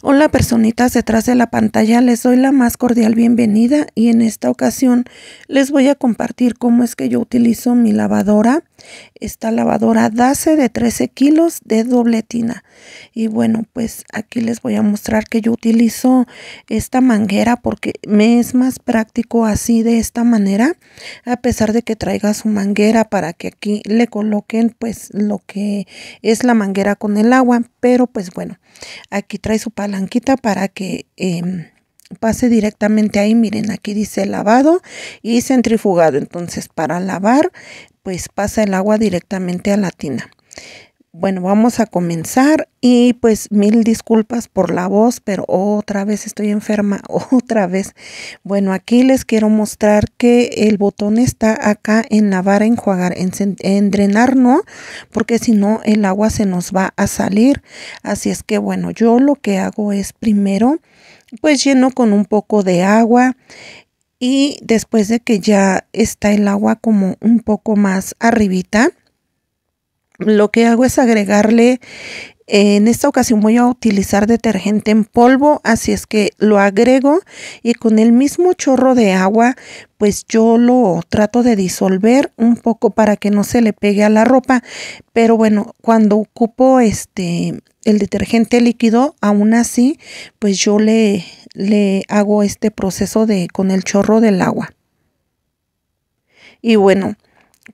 Hola personitas detrás de la pantalla, les doy la más cordial bienvenida y en esta ocasión les voy a compartir cómo es que yo utilizo mi lavadora esta lavadora DACE de 13 kilos de dobletina. Y bueno, pues aquí les voy a mostrar que yo utilizo esta manguera porque me es más práctico así de esta manera. A pesar de que traiga su manguera para que aquí le coloquen pues lo que es la manguera con el agua. Pero pues bueno, aquí trae su palanquita para que... Em, pase directamente ahí miren aquí dice lavado y centrifugado entonces para lavar pues pasa el agua directamente a la tina. Bueno, vamos a comenzar y pues mil disculpas por la voz, pero otra vez estoy enferma, otra vez. Bueno, aquí les quiero mostrar que el botón está acá en lavar, enjuagar, en, drenar, ¿no? Porque si no el agua se nos va a salir. Así es que bueno, yo lo que hago es primero pues lleno con un poco de agua y después de que ya está el agua como un poco más arribita, lo que hago es agregarle, en esta ocasión voy a utilizar detergente en polvo, así es que lo agrego y con el mismo chorro de agua, pues yo lo trato de disolver un poco para que no se le pegue a la ropa, pero bueno, cuando ocupo este el detergente líquido, aún así, pues yo le, le hago este proceso de con el chorro del agua. Y bueno,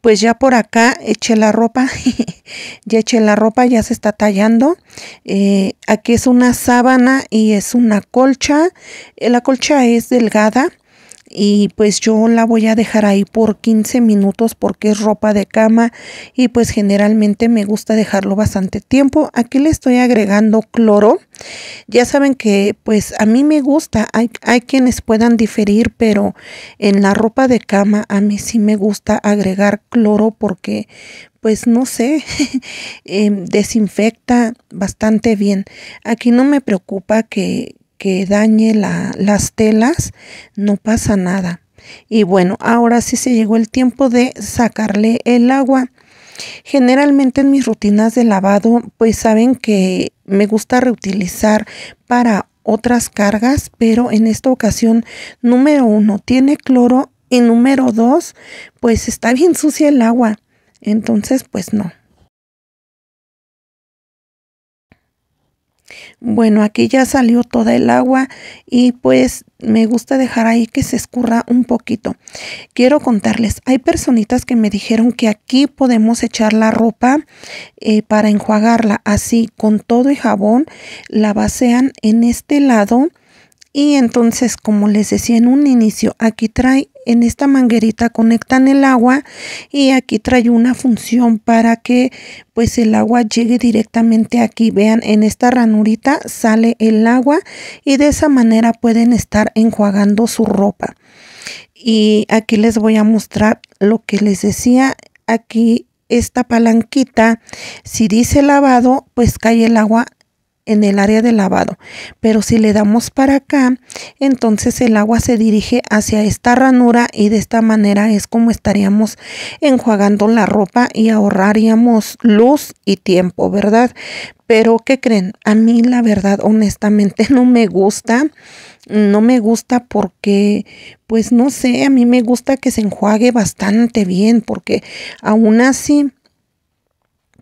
pues ya por acá eché la ropa, ya eché la ropa, ya se está tallando. Eh, aquí es una sábana y es una colcha. Eh, la colcha es delgada y pues yo la voy a dejar ahí por 15 minutos porque es ropa de cama y pues generalmente me gusta dejarlo bastante tiempo. Aquí le estoy agregando cloro. Ya saben que pues a mí me gusta, hay, quienes puedan diferir, pero en la ropa de cama a mí sí me gusta agregar cloro porque pues no sé, em, desinfecta bastante bien. Aquí no me preocupa que, que dañe las telas, no pasa nada. Y bueno, ahora sí se llegó el tiempo de sacarle el agua. Generalmente en mis rutinas de lavado, pues saben que me gusta reutilizar para otras cargas, pero en esta ocasión, número uno, tiene cloro y número dos, pues está bien sucia el agua. Entonces, pues no. Bueno, aquí ya salió toda el agua y pues me gusta dejar ahí que se escurra un poquito. Quiero contarles, hay personitas que me dijeron que aquí podemos echar la ropa eh, para enjuagarla así con todo y jabón, la basean en este lado y entonces como les decía en un inicio, aquí trae en esta manguerita conectan el agua y aquí trae una función para que pues el agua llegue directamente aquí. Vean, en esta ranurita sale el agua y de esa manera pueden estar enjuagando su ropa. Y aquí les voy a mostrar lo que les decía. Aquí esta palanquita, si dice lavado, pues cae el agua en el área de lavado. Pero si le damos para acá, entonces el agua se dirige hacia esta ranura y de esta manera es como estaríamos enjuagando la ropa y ahorraríamos luz y tiempo, ¿verdad? Pero, que creen? A mí la verdad, honestamente, no me gusta. No me gusta porque, pues no sé, a mí me gusta que se enjuague bastante bien porque aún así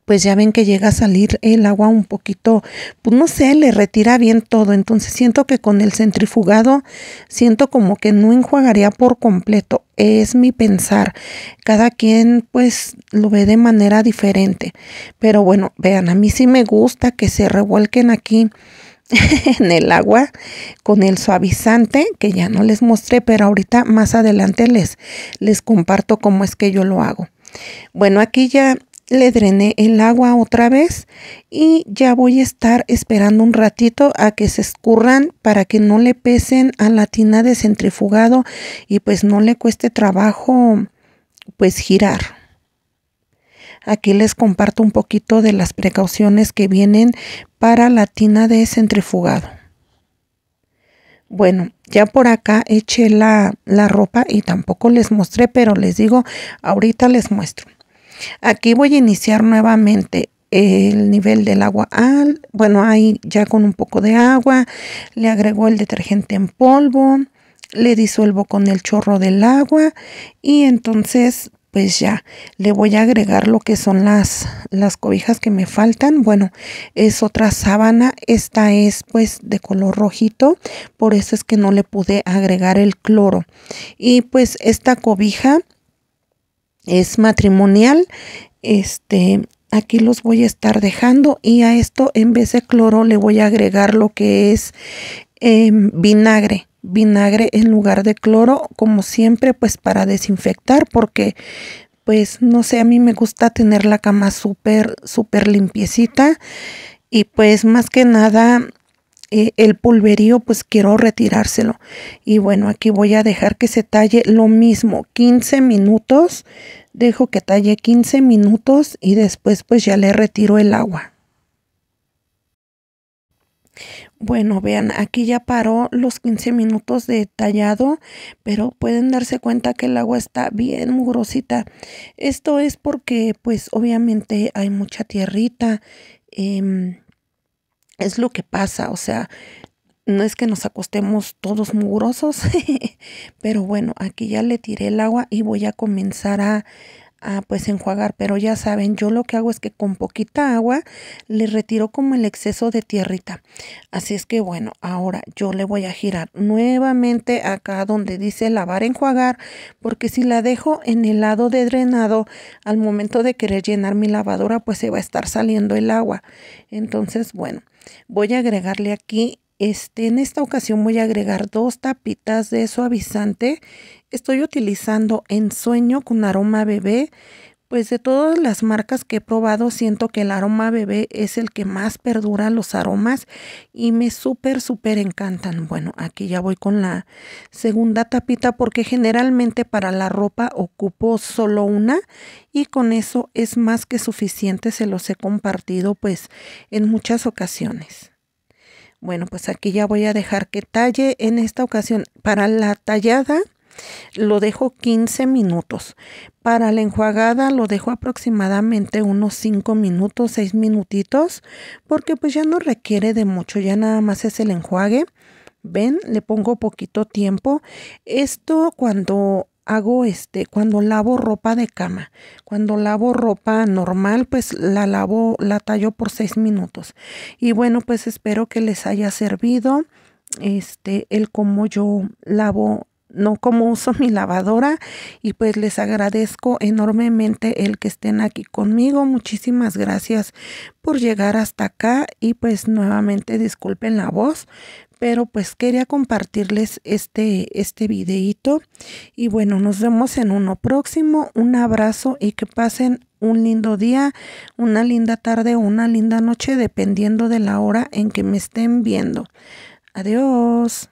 pues ya ven que llega a salir el agua un poquito, pues no sé, le retira bien todo. Entonces siento que con el centrifugado siento como que no enjuagaría por completo. Es mi pensar. Cada quien pues lo ve de manera diferente. Pero bueno, vean, a mí sí me gusta que se revuelquen aquí en el agua con el suavizante que ya no les mostré, pero ahorita más adelante les, les comparto cómo es que yo lo hago. Bueno, aquí ya le drené el agua otra vez y ya voy a estar esperando un ratito a que se escurran para que no le pesen a la tina de centrifugado y pues no le cueste trabajo pues girar. Aquí les comparto un poquito de las precauciones que vienen para la tina de centrifugado. Bueno, ya por acá eché la, la ropa y tampoco les mostré, pero les digo, ahorita les muestro. Aquí voy a iniciar nuevamente el nivel del agua al, bueno, ahí ya con un poco de agua, le agregó el detergente en polvo, le disuelvo con el chorro del agua y entonces pues ya le voy a agregar lo que son las las cobijas que me faltan bueno es otra sábana esta es pues de color rojito por eso es que no le pude agregar el cloro y pues esta cobija es matrimonial. Este, aquí los voy a estar dejando y a esto en vez de cloro le voy a agregar lo que es em, vinagre vinagre en lugar de cloro como siempre pues para desinfectar porque pues no sé a mí me gusta tener la cama súper súper limpiecita y pues más que nada eh, el pulverío pues quiero retirárselo y bueno aquí voy a dejar que se talle lo mismo 15 minutos dejo que talle 15 minutos y después pues ya le retiro el agua bueno, vean, aquí ya paró los 15 minutos de tallado, pero pueden darse cuenta que el agua está bien mugrosita. Esto es porque, pues, obviamente hay mucha tierrita. Em, es lo que pasa, o sea, no es que nos acostemos todos mugrosos, pero bueno, aquí ya le tiré el agua y voy a comenzar a, pues enjuagar, pero ya saben, yo lo que hago es que con poquita agua le retiro como el exceso de tierrita. Así es que bueno, ahora yo le voy a girar nuevamente acá donde dice lavar enjuagar, porque si la dejo en el lado de drenado, al momento de querer llenar mi lavadora, pues se va a estar saliendo el agua. Entonces, bueno, voy a agregarle aquí este, en esta ocasión voy a agregar dos tapitas de suavizante. Estoy utilizando sueño con aroma bebé. Pues de todas las marcas que he probado, siento que el aroma bebé es el que más perdura los aromas y me súper, súper encantan. Bueno, aquí ya voy con la segunda tapita porque generalmente para la ropa ocupo solo una y con eso es más que suficiente. Se los he compartido pues en muchas ocasiones. Bueno, pues aquí ya voy a dejar que talle en esta ocasión. Para la tallada lo dejo 15 minutos. Para la enjuagada lo dejo aproximadamente unos 5 minutos, 6 minutitos, porque pues ya no requiere de mucho, ya nada más es el enjuague. Ven, le pongo poquito tiempo. Esto cuando hago este, cuando lavo ropa de cama, cuando lavo ropa normal, pues la lavo, la tallo por seis minutos. Y bueno, pues espero que les haya servido este, el cómo yo lavo no como uso mi lavadora y pues les agradezco enormemente el que estén aquí conmigo. Muchísimas gracias por llegar hasta acá y pues nuevamente disculpen la voz, pero pues quería compartirles este este videito y bueno, nos vemos en uno próximo. Un abrazo y que pasen un lindo día, una linda tarde o una linda noche dependiendo de la hora en que me estén viendo. Adiós.